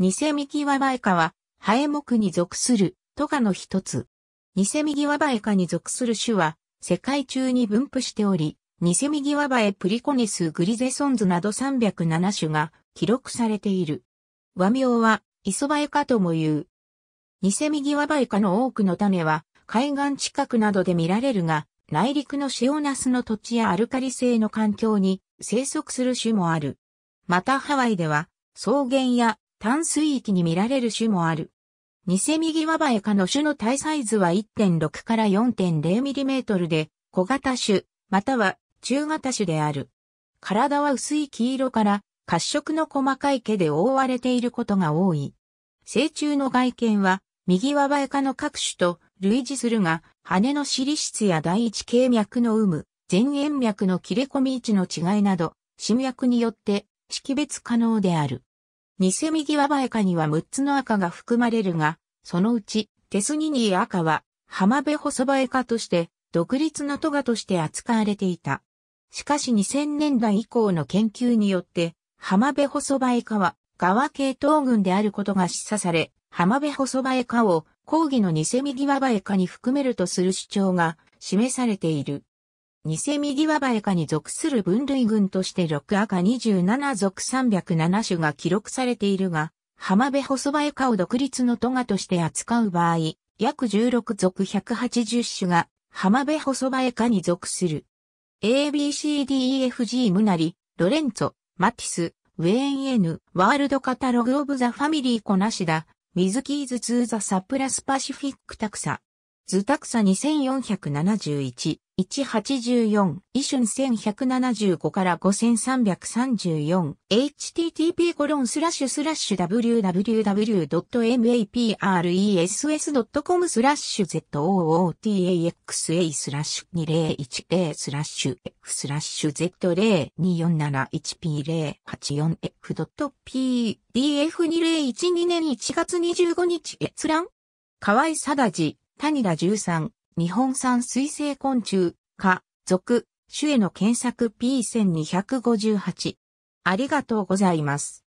ニセミキワバエカは、ハエ目に属する、トガの一つ。ニセミギワバエカに属する種は、世界中に分布しており、ニセミギワバエプリコネスグリゼソンズなど307種が記録されている。和名は、イソバエカとも言う。ニセミギワバエカの多くの種は、海岸近くなどで見られるが、内陸のオナスの土地やアルカリ性の環境に生息する種もある。またハワイでは、草原や淡水域に見られる種もある。ニセミギワバエカの種の体サイズは1.6から4 0ミリメートルで小型種、または中型種である。体は薄い黄色から褐色の細かい毛で覆われていることが多い。成虫の外見は右ワバエカの各種と類似するが、羽の尻質や第一形脈の有無、前縁脈の切れ込み位置の違いなど、新脈によって識別可能である。偽右はバエカには6つの赤が含まれるが、そのうち、テスニニー赤は、浜辺細バエカとして、独立のトガとして扱われていた。しかし2000年代以降の研究によって、浜辺細バエカは、側系統群であることが示唆され、浜辺細バエカを、講義の偽右はバエカに含めるとする主張が示されている。偽ギワバエカに属する分類群として6赤27属307種が記録されているが、浜辺細バエカを独立のトガとして扱う場合、約16属180種が浜辺細バエカに属する。ABCDEFG ムナリ、ロレンツォ、マティス、ウェーン・エヌ、ワールドカタログ・オブ・ザ・ファミリー・コナシダ、ミズキーズ・ツー・ザ・サプラス・パシフィック・タクサ。ズタクサ2471、184、イシュン1175から5334、http コロンスラッシュスラッシュ www.mapres.com s スラッシュ zootaxa スラッシュ2010スラッシュ f スラッシュ z02471p084f.pdf2012 年1月25日閲覧河合貞治谷田13、日本産水生昆虫、科、属、種への検索 P1258。ありがとうございます。